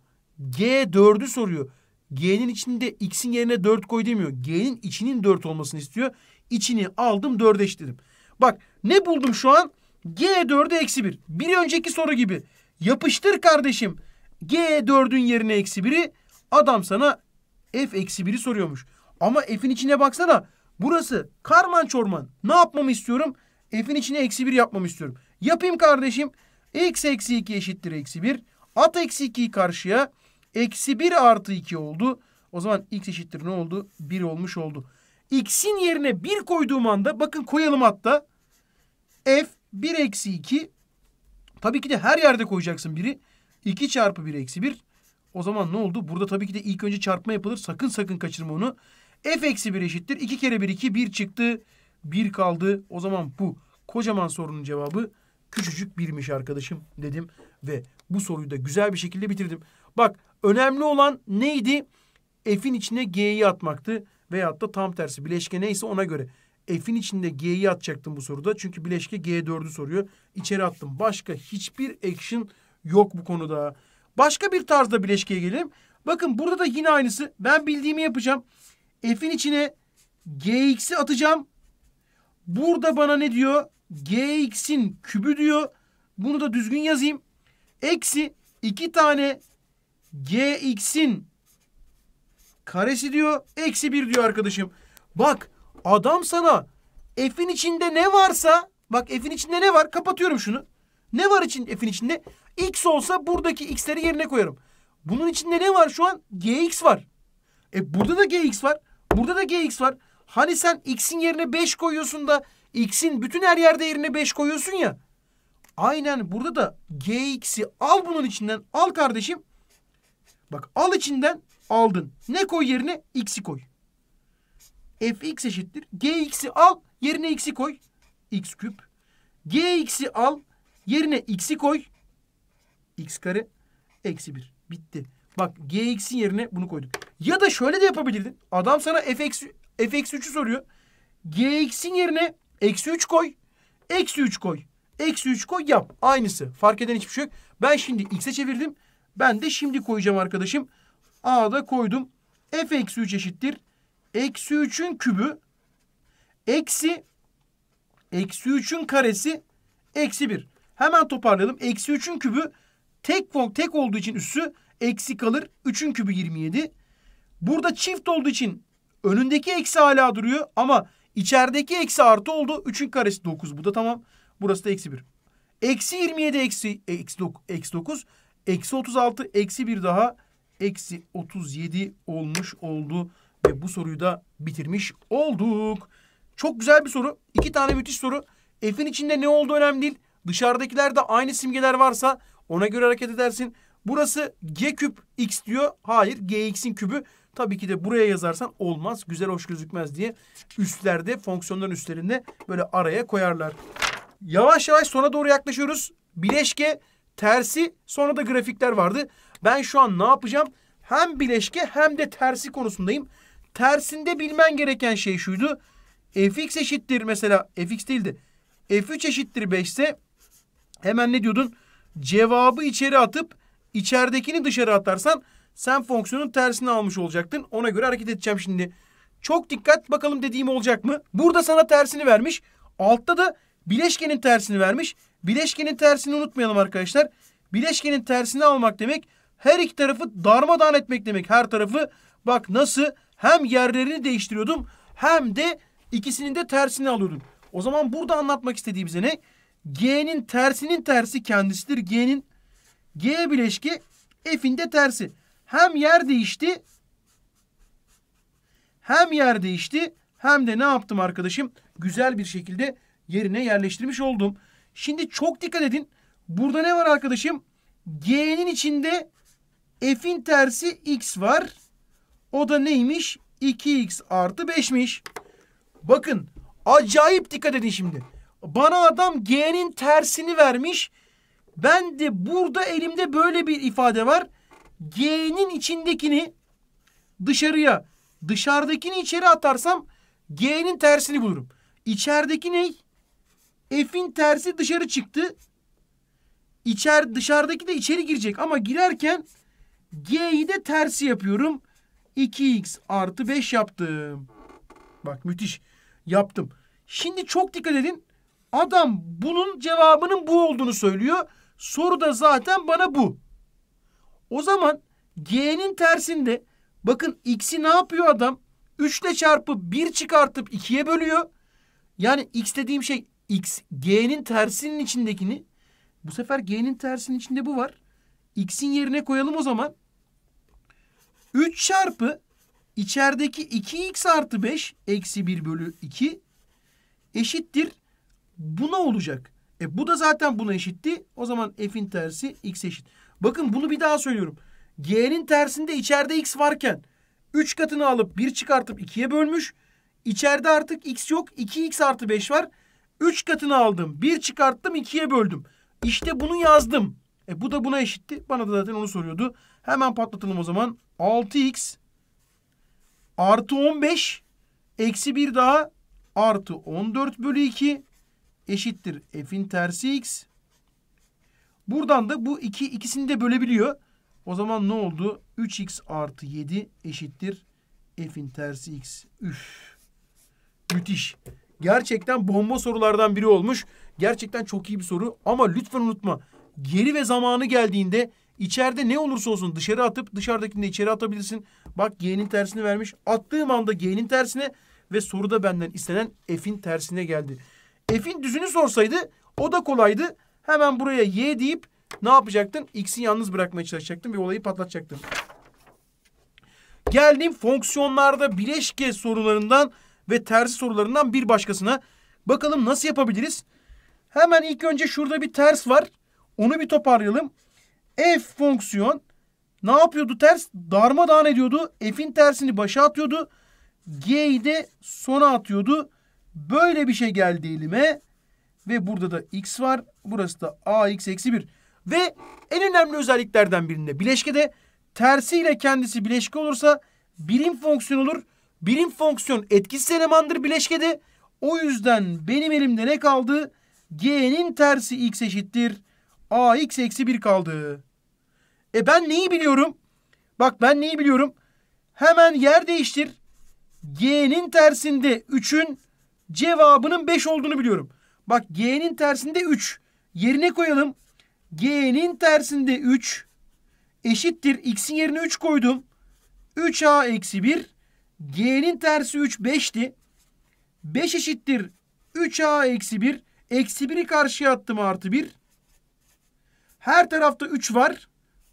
G4'ü soruyor. G'nin içinde X'in yerine 4 koy demiyor. G'nin içinin 4 olmasını istiyor. İçini aldım 4'e eşitledim. Bak ne buldum şu an? G4'e eksi 1. Bir önceki soru gibi. Yapıştır kardeşim. G4'ün yerine eksi 1'i adam sana F eksi 1'i soruyormuş. Ama f'in içine baksana. Burası karman çorman. Ne yapmamı istiyorum? F'in içine eksi 1 yapmamı istiyorum. Yapayım kardeşim. X eksi 2 eşittir eksi 1. At eksi 2'yi karşıya. Eksi 1 artı 2 oldu. O zaman x eşittir ne oldu? 1 olmuş oldu. X'in yerine 1 koyduğum anda bakın koyalım hatta. F 1 eksi 2. Tabii ki de her yerde koyacaksın biri. 2 çarpı 1 eksi 1. O zaman ne oldu? Burada tabii ki de ilk önce çarpma yapılır. Sakın sakın kaçırma onu. F eksi 1 eşittir. 2 kere 1 2 1 çıktı. 1 kaldı. O zaman bu kocaman sorunun cevabı küçücük birmiş arkadaşım dedim. Ve bu soruyu da güzel bir şekilde bitirdim. Bak önemli olan neydi? F'in içine G'yi atmaktı. Veyahut da tam tersi bileşke neyse ona göre. F'in içinde G'yi atacaktım bu soruda. Çünkü bileşke G4'ü soruyor. İçeri attım. Başka hiçbir action yok bu konuda. Başka bir tarzda bileşkeye gelelim. Bakın burada da yine aynısı. Ben bildiğimi yapacağım. F'in içine Gx'i atacağım. Burada bana ne diyor? Gx'in kübü diyor. Bunu da düzgün yazayım. Eksi 2 tane Gx'in karesi diyor. Eksi 1 diyor arkadaşım. Bak adam sana F'in içinde ne varsa bak F'in içinde ne var? Kapatıyorum şunu. Ne var için F'in içinde? X olsa buradaki X'leri yerine koyarım. Bunun içinde ne var şu an? Gx var. E burada da Gx var. Burada da gx var. Hani sen x'in yerine 5 koyuyorsun da x'in bütün her yerde yerine 5 koyuyorsun ya. Aynen burada da gx'i al bunun içinden al kardeşim. Bak al içinden aldın. Ne koy yerine? x'i koy. fx eşittir. gx'i al yerine x'i koy. x küp. gx'i al yerine x'i koy. x kare eksi 1. Bitti. Bak gx'in yerine bunu koyduk. Ya da şöyle de yapabilirdin. Adam sana fx, fx3'ü soruyor. gx'in yerine eksi 3 koy. Eksi 3 koy. Eksi 3 koy yap. Aynısı. Fark eden hiçbir şey yok. Ben şimdi x'e çevirdim. Ben de şimdi koyacağım arkadaşım. A'da koydum. f eksi 3 eşittir. Eksi 3'ün kübü eksi eksi 3'ün karesi eksi 1. Hemen toparlayalım. Eksi 3'ün kübü tek, tek olduğu için üssü Eksi kalır. 3'ün kübü 27. Burada çift olduğu için önündeki eksi hala duruyor ama içerideki eksi artı oldu. 3'ün karesi 9. Bu da tamam. Burası da eksi 1. Eksi 27 eksi, eksi, 9, eksi 9. Eksi 36 eksi 1 daha. Eksi 37 olmuş oldu. Ve bu soruyu da bitirmiş olduk. Çok güzel bir soru. İki tane müthiş soru. F'in içinde ne olduğu önemli değil. Dışarıdakilerde aynı simgeler varsa ona göre hareket edersin. Burası g küp x diyor. Hayır gx'in kübü. Tabii ki de buraya yazarsan olmaz. Güzel hoş gözükmez diye üstlerde fonksiyonların üstlerinde böyle araya koyarlar. Yavaş yavaş sona doğru yaklaşıyoruz. Bileşke tersi sonra da grafikler vardı. Ben şu an ne yapacağım? Hem bileşke hem de tersi konusundayım. Tersinde bilmen gereken şey şuydu. fx eşittir mesela fx değildi. f3 eşittir 5 ise hemen ne diyordun? Cevabı içeri atıp İçeridekini dışarı atarsan sen fonksiyonun tersini almış olacaktın. Ona göre hareket edeceğim şimdi. Çok dikkat bakalım dediğim olacak mı? Burada sana tersini vermiş. Altta da bileşkenin tersini vermiş. Bileşkenin tersini unutmayalım arkadaşlar. Bileşkenin tersini almak demek her iki tarafı darmadağın etmek demek. Her tarafı bak nasıl hem yerlerini değiştiriyordum hem de ikisinin de tersini alıyordum. O zaman burada anlatmak istediği bize ne? G'nin tersinin tersi kendisidir. G'nin G bileşki F'in de tersi. Hem yer değişti hem yer değişti hem de ne yaptım arkadaşım? Güzel bir şekilde yerine yerleştirmiş oldum. Şimdi çok dikkat edin. Burada ne var arkadaşım? G'nin içinde F'in tersi X var. O da neymiş? 2X artı 5'miş. Bakın acayip dikkat edin şimdi. Bana adam G'nin tersini vermiş. Ben de burada elimde böyle bir ifade var. G'nin içindekini dışarıya, dışarıdakini içeri atarsam G'nin tersini bulurum. İçerideki ne? F'in tersi dışarı çıktı. İçer, dışarıdaki de içeri girecek ama girerken G'yi de tersi yapıyorum. 2x artı 5 yaptım. Bak müthiş. Yaptım. Şimdi çok dikkat edin. Adam bunun cevabının bu olduğunu söylüyor. Soru da zaten bana bu. O zaman G'nin tersinde bakın X'i ne yapıyor adam? 3 ile çarpıp 1 çıkartıp 2'ye bölüyor. Yani X dediğim şey X G'nin tersinin içindekini. Bu sefer G'nin tersinin içinde bu var. X'in yerine koyalım o zaman. 3 çarpı içerideki 2x artı 5 eksi 1 bölü 2 eşittir. Bu ne olacak? E bu da zaten buna eşitti. O zaman f'in tersi x eşit. Bakın bunu bir daha söylüyorum. G'nin tersinde içeride x varken 3 katını alıp 1 çıkartıp 2'ye bölmüş. İçeride artık x yok. 2x artı 5 var. 3 katını aldım. 1 çıkarttım 2'ye böldüm. İşte bunu yazdım. E bu da buna eşitti. Bana da zaten onu soruyordu. Hemen patlatalım o zaman. 6x artı 15 eksi 1 daha artı 14 bölü 2 eşittir f'in tersi x. Buradan da bu iki ikisini de bölebiliyor. O zaman ne oldu? 3x artı 7 eşittir f'in tersi x. Üf. Müthiş. Gerçekten bomba sorulardan biri olmuş. Gerçekten çok iyi bir soru ama lütfen unutma. Geri ve zamanı geldiğinde içeride ne olursa olsun dışarı atıp dışarıdakini de içeri atabilirsin. Bak g'nin tersini vermiş. Attığım anda g'nin tersine ve soruda benden istenen f'in tersine geldi. F'in düzünü sorsaydı o da kolaydı. Hemen buraya y deyip ne yapacaktın? X'i yalnız bırakmaya çalışacaktın ve olayı patlatacaktın. Geldim fonksiyonlarda bileşke sorularından ve tersi sorularından bir başkasına. Bakalım nasıl yapabiliriz? Hemen ilk önce şurada bir ters var. Onu bir toparlayalım. F fonksiyon ne yapıyordu ters? Darmadağın ediyordu. F'in tersini başa atıyordu. G'yi de sona atıyordu. Böyle bir şey geldi elime. Ve burada da x var. Burası da ax eksi 1. Ve en önemli özelliklerden birinde bileşkede tersiyle kendisi bileşke olursa birim fonksiyon olur. Birim fonksiyon etkisiz elemandır bileşkede. O yüzden benim elimde ne kaldı? G'nin tersi x eşittir. ax eksi 1 kaldı. E ben neyi biliyorum? Bak ben neyi biliyorum? Hemen yer değiştir. G'nin tersinde 3'ün cevabının 5 olduğunu biliyorum. Bak G'nin tersinde 3. Yerine koyalım. G'nin tersinde 3 eşittir. X'in yerine 3 koydum. 3A eksi 1. G'nin tersi 3 5'ti. 5 eşittir. 3A eksi 1. Eksi 1'i karşıya attım artı 1. Her tarafta 3 var.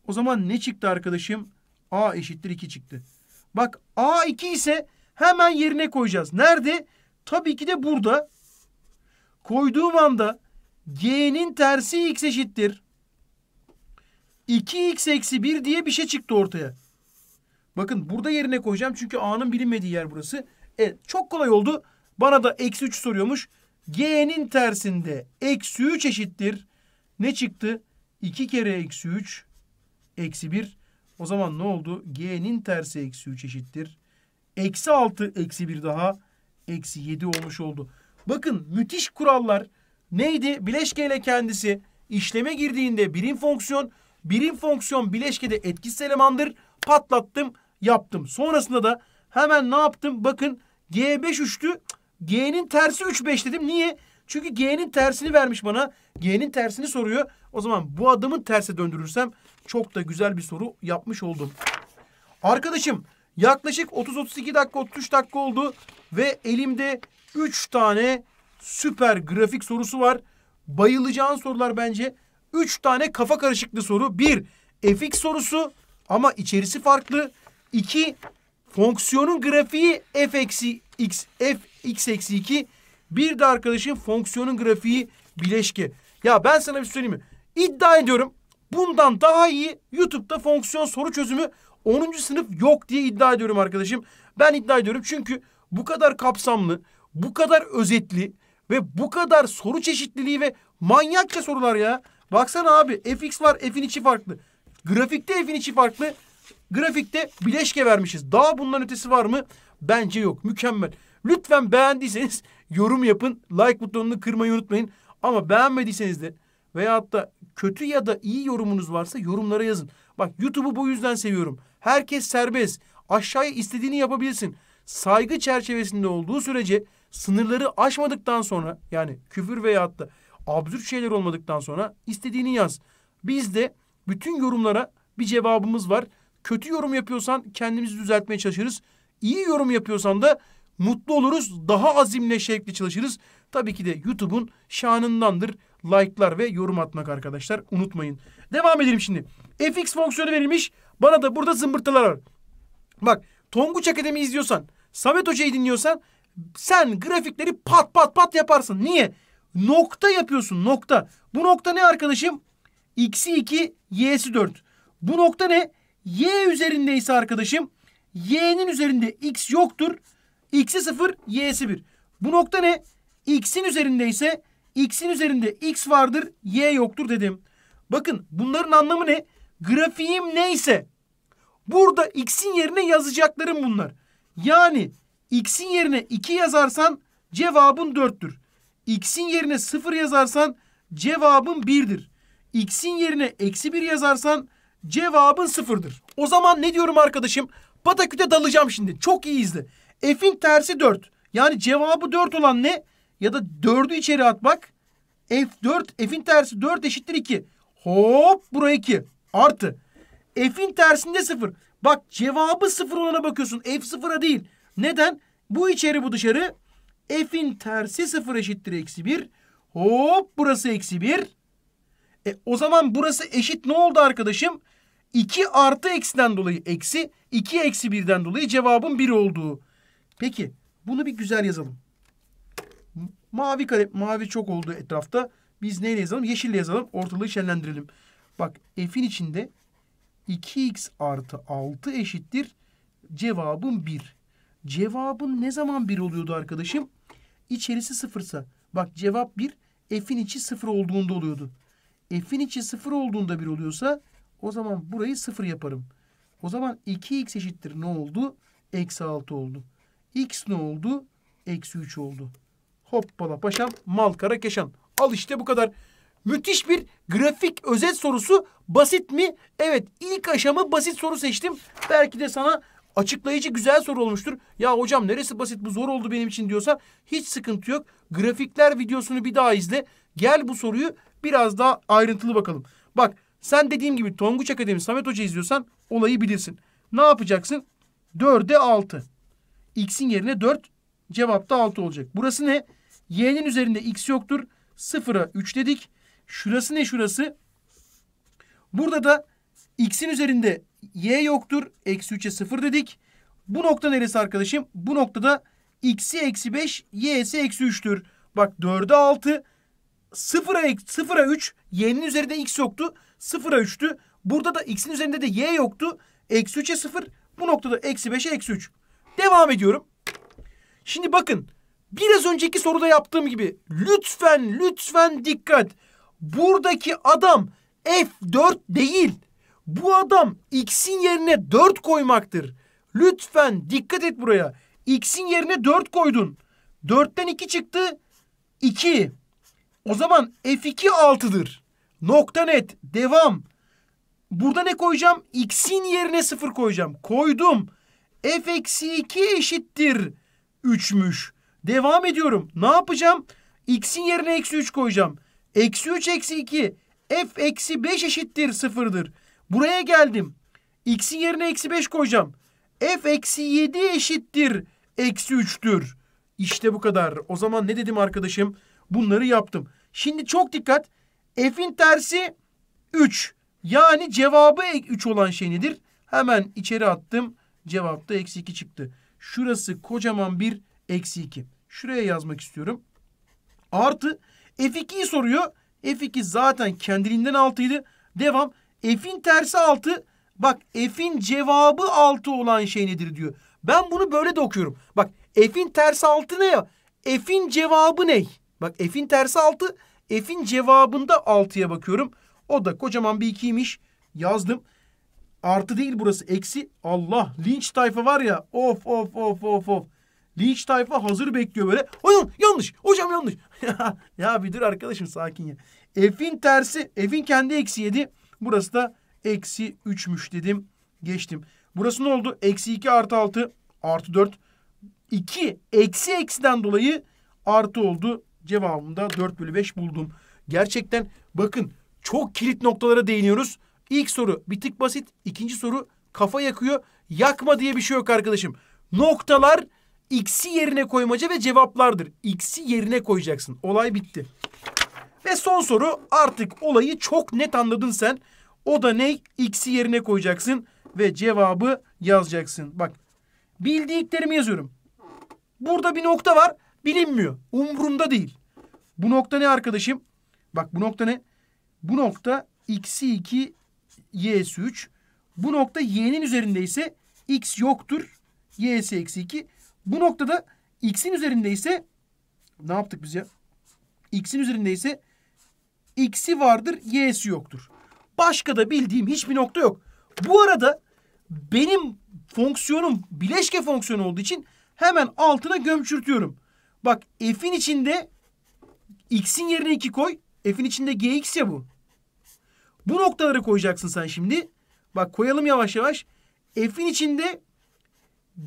O zaman ne çıktı arkadaşım? A eşittir 2 çıktı. Bak A2 ise hemen yerine koyacağız. Nerede? Tabii ki de burada koyduğum anda g'nin tersi x eşittir. 2x eksi 1 diye bir şey çıktı ortaya. Bakın burada yerine koyacağım çünkü a'nın bilinmediği yer burası. Evet çok kolay oldu. Bana da eksi 3 soruyormuş. G'nin tersinde eksi 3 eşittir. Ne çıktı? 2 kere eksi 3 eksi 1. O zaman ne oldu? G'nin tersi eksi 3 eşittir. Eksi 6 eksi 1 daha eksi 7 olmuş oldu. Bakın müthiş kurallar neydi? Bileşkeyle kendisi işleme girdiğinde birim fonksiyon, birim fonksiyon bileşkede etkisiz elemandır. Patlattım, yaptım. Sonrasında da hemen ne yaptım? Bakın G5 üçtü, G'nin tersi 3 5 dedim. Niye? Çünkü G'nin tersini vermiş bana. G'nin tersini soruyor. O zaman bu adamın terse döndürürsem çok da güzel bir soru yapmış oldum. Arkadaşım yaklaşık 30-32 dakika 33 dakika oldu. Ve elimde 3 tane süper grafik sorusu var. Bayılacağın sorular bence. 3 tane kafa karışıklı soru. 1. fx sorusu ama içerisi farklı. 2. Fonksiyonun grafiği f eksi x f x eksi 2. Bir de arkadaşım fonksiyonun grafiği bileşke. Ya ben sana bir şey söyleyeyim mi? İddia ediyorum bundan daha iyi YouTube'da fonksiyon soru çözümü 10. sınıf yok diye iddia ediyorum arkadaşım. Ben iddia ediyorum çünkü bu kadar kapsamlı, bu kadar özetli ve bu kadar soru çeşitliliği ve manyakça sorular ya. Baksana abi fx var f'in içi farklı. Grafikte f'in içi farklı. Grafikte bileşke vermişiz. Daha bundan ötesi var mı? Bence yok. Mükemmel. Lütfen beğendiyseniz yorum yapın. Like butonunu kırmayı unutmayın. Ama beğenmediyseniz de veyahut da kötü ya da iyi yorumunuz varsa yorumlara yazın. Bak YouTube'u bu yüzden seviyorum. Herkes serbest. Aşağıya istediğini yapabilirsin saygı çerçevesinde olduğu sürece sınırları aşmadıktan sonra yani küfür veyahut da absürt şeyler olmadıktan sonra istediğini yaz. Biz de bütün yorumlara bir cevabımız var. Kötü yorum yapıyorsan kendimizi düzeltmeye çalışırız. İyi yorum yapıyorsan da mutlu oluruz. Daha azimle şevkli çalışırız. Tabii ki de YouTube'un şanındandır. Like'lar ve yorum atmak arkadaşlar unutmayın. Devam edelim şimdi. FX fonksiyonu verilmiş. Bana da burada zımbırtılar var. Bak Tonguç Akademi izliyorsan Samet Hoca'yı dinliyorsan sen grafikleri pat pat pat yaparsın. Niye? Nokta yapıyorsun nokta. Bu nokta ne arkadaşım? X'i 2, Y'si 4. Bu nokta ne? Y üzerindeyse arkadaşım Y'nin üzerinde X yoktur. X'i 0, Y'si 1. Bu nokta ne? X'in üzerindeyse X'in üzerinde X vardır, Y yoktur dedim. Bakın bunların anlamı ne? Grafiğim neyse. Burada X'in yerine yazacaklarım bunlar. Yani x'in yerine 2 yazarsan cevabın 4'tür. X'in yerine 0 yazarsan cevabın 1'dir. X'in yerine eksi 1 yazarsan cevabın 0'dır. O zaman ne diyorum arkadaşım? Pataküte dalacağım şimdi. Çok iyi izle. F'in tersi 4. Yani cevabı 4 olan ne? Ya da 4'ü içeri atmak. F4, F'in tersi 4 eşittir 2. Hop buraya 2. Artı. F'in tersinde 0. Bak cevabı sıfır olana bakıyorsun. F sıfıra değil. Neden? Bu içeri bu dışarı. F'in tersi sıfır eşittir eksi bir. Hop burası eksi bir. E, o zaman burası eşit ne oldu arkadaşım? 2 artı eksiden dolayı eksi. 2 eksi birden dolayı cevabın bir olduğu. Peki bunu bir güzel yazalım. Mavi kalem. Mavi çok oldu etrafta. Biz neyle yazalım? Yeşille yazalım. Ortalığı şenlendirelim. Bak f'in içinde 2x artı 6 eşittir. Cevabım 1. Cevabın ne zaman 1 oluyordu arkadaşım? İçerisi sıfırsa. Bak cevap 1 f'in içi sıfır olduğunda oluyordu. F'in içi sıfır olduğunda 1 oluyorsa o zaman burayı sıfır yaparım. O zaman 2x eşittir ne oldu? Eksi 6 oldu. X ne oldu? Eksi 3 oldu. Hoppala paşam mal kara keşan. Al işte bu kadar müthiş bir grafik özet sorusu. Basit mi? Evet ilk aşama basit soru seçtim. Belki de sana açıklayıcı güzel soru olmuştur. Ya hocam neresi basit bu zor oldu benim için diyorsa hiç sıkıntı yok. Grafikler videosunu bir daha izle. Gel bu soruyu biraz daha ayrıntılı bakalım. Bak sen dediğim gibi Tonguç Akademi Samet Hoca izliyorsan olayı bilirsin. Ne yapacaksın? 4'e 6. X'in yerine 4 cevapta da 6 olacak. Burası ne? Y'nin üzerinde X yoktur. 0'a 3 dedik. Şurası ne şurası? Burada da x'in üzerinde y yoktur. Eksi 3'e 0 dedik. Bu nokta neresi arkadaşım? Bu noktada x'i eksi 5, y'si eksi 3'tür. Bak 4'e 6, 0'a 0'a 3, y'nin üzerinde x yoktu. 0'a 3'tü. Burada da x'in üzerinde de y yoktu. Eksi 3'e 0. Bu noktada eksi 5'e eksi 3. Devam ediyorum. Şimdi bakın. Biraz önceki soruda yaptığım gibi lütfen lütfen dikkat buradaki adam F4 değil. Bu adam X'in yerine 4 koymaktır. Lütfen dikkat et buraya. X'in yerine 4 koydun. 4'ten 2 çıktı. 2. O zaman F2 6'dır. Nokta net. Devam. Burada ne koyacağım? X'in yerine 0 koyacağım. Koydum. F eksi 2 eşittir. 3'müş. Devam ediyorum. Ne yapacağım? X'in yerine eksi 3 koyacağım. Eksi 3 eksi 2. F eksi 5 eşittir sıfırdır. Buraya geldim. X'in yerine eksi 5 koyacağım. F eksi 7 eşittir. Eksi 3'tür. İşte bu kadar. O zaman ne dedim arkadaşım? Bunları yaptım. Şimdi çok dikkat. F'in tersi 3. Yani cevabı 3 olan şey nedir? Hemen içeri attım. Cevapta eksi 2 çıktı. Şurası kocaman bir eksi 2. Şuraya yazmak istiyorum. Artı F2'yi soruyor. F2 zaten kendiliğinden 6 Devam. F'in tersi 6. Bak F'in cevabı 6 olan şey nedir diyor. Ben bunu böyle de okuyorum. Bak F'in tersi 6 ne ya? F'in cevabı ne? Bak F'in tersi 6. F'in cevabında 6'ya bakıyorum. O da kocaman bir 2'ymiş. Yazdım. Artı değil burası eksi. Allah linç tayfa var ya. Of of of of of. Linç tayfa hazır bekliyor böyle. Oyun. yanlış. Hocam yanlış ya, ya bir dur arkadaşım sakin ya. F'in tersi. F'in kendi eksi 7. Burası da eksi 3'müş dedim. Geçtim. Burası ne oldu? Eksi 2 artı 6 artı 4. 2 eksi eksiden dolayı artı oldu. Cevabımda 4 bölü 5 buldum. Gerçekten bakın çok kilit noktalara değiniyoruz. İlk soru bir tık basit. ikinci soru kafa yakıyor. Yakma diye bir şey yok arkadaşım. Noktalar X'i yerine koymaca ve cevaplardır. X'i yerine koyacaksın. Olay bitti. Ve son soru artık olayı çok net anladın sen. O da ne? X'i yerine koyacaksın ve cevabı yazacaksın. Bak bildiklerimi yazıyorum. Burada bir nokta var bilinmiyor. Umrumda değil. Bu nokta ne arkadaşım? Bak bu nokta ne? Bu nokta x'i 2 y'si 3. Bu nokta y'nin üzerinde ise x yoktur. y'si eksi 2. Bu noktada x'in üzerinde ise ne yaptık biz ya? X'in üzerinde ise x'i vardır, y'si yoktur. Başka da bildiğim hiçbir nokta yok. Bu arada benim fonksiyonum bileşke fonksiyonu olduğu için hemen altına gömçürtüyorum. Bak f'in içinde x'in yerine 2 koy. F'in içinde gx ya bu. Bu noktaları koyacaksın sen şimdi. Bak koyalım yavaş yavaş. F'in içinde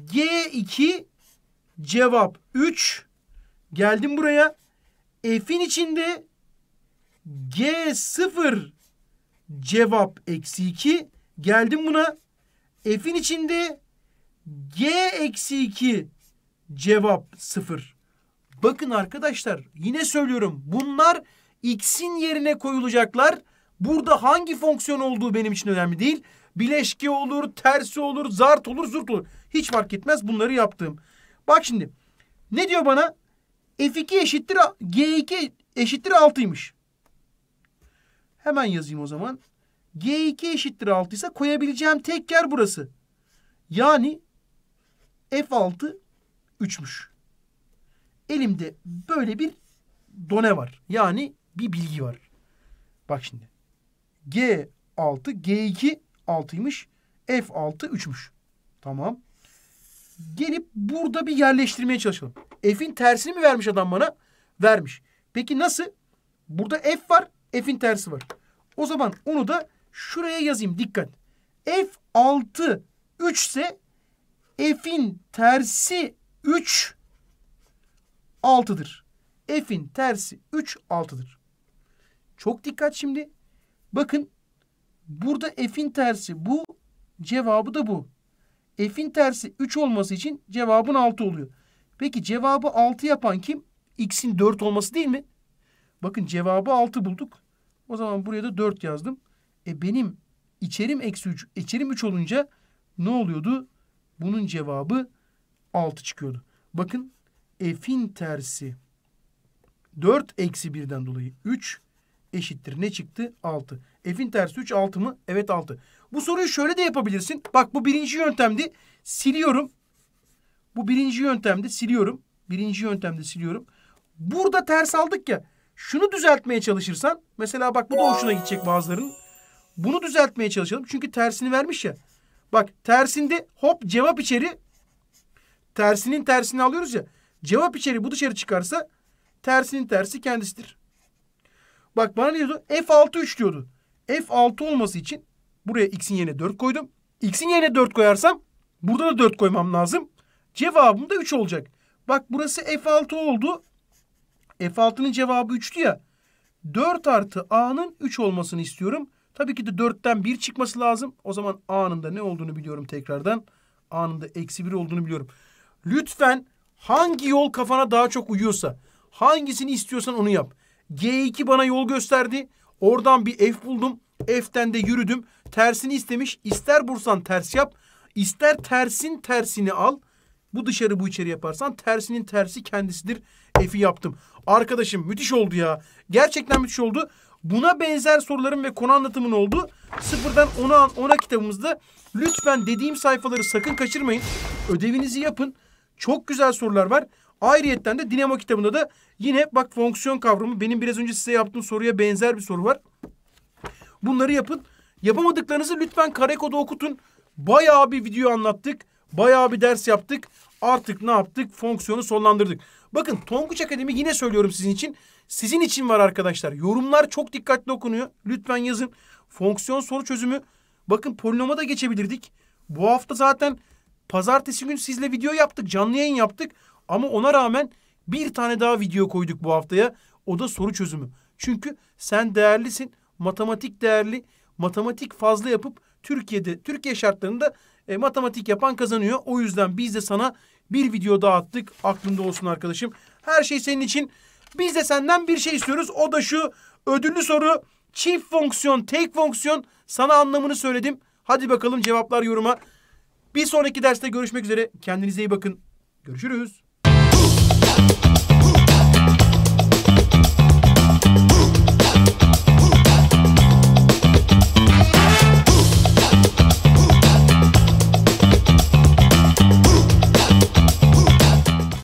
g2 Cevap 3. Geldim buraya. F'in içinde G0 cevap eksi 2. Geldim buna. F'in içinde G eksi 2 cevap 0. Bakın arkadaşlar yine söylüyorum. Bunlar x'in yerine koyulacaklar. Burada hangi fonksiyon olduğu benim için önemli değil. Bileşke olur, tersi olur, zart olur, zurt olur. Hiç fark etmez bunları yaptım. Bak şimdi ne diyor bana? F2 eşittir G2 eşittir 6'ymış. Hemen yazayım o zaman. G2 eşittir 6 ise koyabileceğim tek yer burası. Yani F6 3'müş. Elimde böyle bir done var. Yani bir bilgi var. Bak şimdi. G6, G2 6'ymış. F6 3'müş. Tamam. Gelip burada bir yerleştirmeye çalışalım. F'in tersini mi vermiş adam bana? Vermiş. Peki nasıl? Burada F var. F'in tersi var. O zaman onu da şuraya yazayım. Dikkat. F 6 3 ise F'in tersi 3 6'dır. F'in tersi 3 6'dır. Çok dikkat şimdi. Bakın burada F'in tersi bu, cevabı da bu. F'in tersi 3 olması için cevabın 6 oluyor. Peki cevabı 6 yapan kim? X'in 4 olması değil mi? Bakın cevabı 6 bulduk. O zaman buraya da 4 yazdım. E benim içerim eksi 3, içerim 3 olunca ne oluyordu? Bunun cevabı 6 çıkıyordu. Bakın f'in tersi 4 eksi 1'den dolayı 3 eşittir. Ne çıktı? 6. F'in tersi 3 6 mı? Evet 6. Bu soruyu şöyle de yapabilirsin. Bak bu birinci yöntemdi. Siliyorum. Bu birinci yöntemdi. Siliyorum. Birinci yöntemde siliyorum. Burada ters aldık ya. Şunu düzeltmeye çalışırsan. Mesela bak bu da hoşuna gidecek bazıların. Bunu düzeltmeye çalışalım. Çünkü tersini vermiş ya. Bak tersinde hop cevap içeri. Tersinin tersini alıyoruz ya. Cevap içeri bu dışarı çıkarsa tersinin tersi kendisidir. Bak bana ne diyordu? F6 3 diyordu. F6 olması için buraya x'in yerine 4 koydum. X'in yerine 4 koyarsam burada da 4 koymam lazım. Cevabım da 3 olacak. Bak burası F6 oldu. F6'nın cevabı 3'tü ya. 4 artı A'nın 3 olmasını istiyorum. Tabii ki de 4'ten 1 çıkması lazım. O zaman A'nın da ne olduğunu biliyorum tekrardan. A'nın da eksi 1 olduğunu biliyorum. Lütfen hangi yol kafana daha çok uyuyorsa, hangisini istiyorsan onu yap. G2 bana yol gösterdi. Oradan bir F buldum. F'ten de yürüdüm. Tersini istemiş. İster bursan ters yap. İster tersin tersini al. Bu dışarı bu içeri yaparsan tersinin tersi kendisidir. F'i yaptım. Arkadaşım müthiş oldu ya. Gerçekten müthiş oldu. Buna benzer sorularım ve konu anlatımın oldu. Sıfırdan ona ona kitabımızda. Lütfen dediğim sayfaları sakın kaçırmayın. Ödevinizi yapın. Çok güzel sorular var. Ayrıyetten de dinamo kitabında da yine bak fonksiyon kavramı benim biraz önce size yaptığım soruya benzer bir soru var. Bunları yapın. Yapamadıklarınızı lütfen karekoda okutun. Bayağı bir video anlattık. Bayağı bir ders yaptık. Artık ne yaptık? Fonksiyonu sonlandırdık. Bakın Tonguç Akademi yine söylüyorum sizin için. Sizin için var arkadaşlar. Yorumlar çok dikkatli okunuyor. Lütfen yazın. Fonksiyon soru çözümü. Bakın polinoma da geçebilirdik. Bu hafta zaten pazartesi gün sizle video yaptık. Canlı yayın yaptık. Ama ona rağmen bir tane daha video koyduk bu haftaya. O da soru çözümü. Çünkü sen değerlisin. Matematik değerli. Matematik fazla yapıp Türkiye'de Türkiye şartlarında e, matematik yapan kazanıyor. O yüzden biz de sana bir video daha attık. Aklında olsun arkadaşım. Her şey senin için. Biz de senden bir şey istiyoruz. O da şu ödüllü soru. Çift fonksiyon, tek fonksiyon. Sana anlamını söyledim. Hadi bakalım cevaplar yoruma. Bir sonraki derste görüşmek üzere. Kendinize iyi bakın. Görüşürüz.